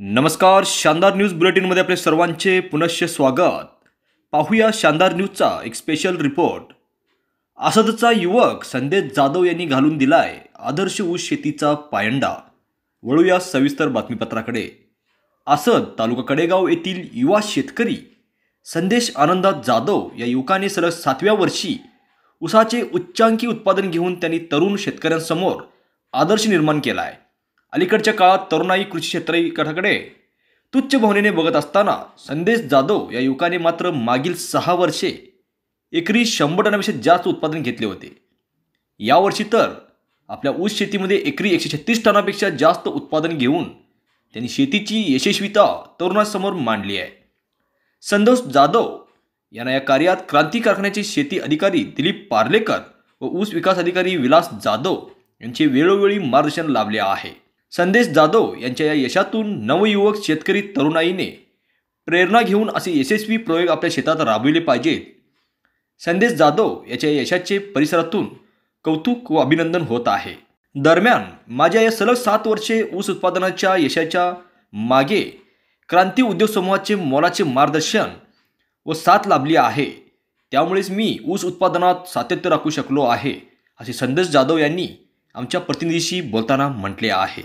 नमस्कार शानदार न्यूज बुलेटिनमध्ये आपले सर्वांचे पुनश्च स्वागत पाहूया शानदार न्यूजचा एक स्पेशल रिपोर्ट आसदचा युवक संदेश जाधव यांनी घालून दिलाय आदर्श ऊस शेतीचा पायंडा वळूया सविस्तर बातमीपत्राकडे आसद तालुका कडेगाव येथील युवा शेतकरी संदेश आनंदात जाधव या युवकाने सलग सातव्या वर्षी उसाचे उच्चांकी उत्पादन घेऊन त्यांनी तरुण शेतकऱ्यांसमोर आदर्श निर्माण केला आहे अलीकडच्या काळात तरुणाई कृषी क्षेत्राकडे तुच्छ भावनेने बघत असताना संदेश जाधव या युवकाने मात्र मागील सहा वर्षे एकरी शंभर टनापेक्षा जास्त उत्पादन घेतले होते यावर्षी तर आपल्या ऊस शेतीमध्ये एकरी एकशे छत्तीस टनापेक्षा जास्त उत्पादन घेऊन त्यांनी शेतीची यशस्वीता तरुणासमोर मांडली आहे संदेश जाधव यांना या कार्यात क्रांती कारखान्याचे शेती अधिकारी दिलीप पार्लेकर व ऊस विकास अधिकारी विलास जाधव यांचे वेळोवेळी मार्गदर्शन लाभले आहे संदेश जाधव यांच्या या यशातून नवयुवक शेतकरी तरुणाईने प्रेरणा घेऊन असे यशस्वी प्रयोग आपल्या शेतात राबविले पाहिजेत संदेश जाधव याच्या यशाचे परिसरातून कौतुक व अभिनंदन होत आहे दरम्यान माझ्या या सलग सात वर्षे ऊस उत्पादनाच्या यशाच्या मागे क्रांती उद्योग समूहाचे मोलाचे मार्गदर्शन व साथ लाभली आहे त्यामुळेच मी ऊस उत्पादनात सातत्य राखू शकलो आहे असे संदेश जाधव यांनी आमच्या प्रतिनिधीशी बोलताना म्हटले आहे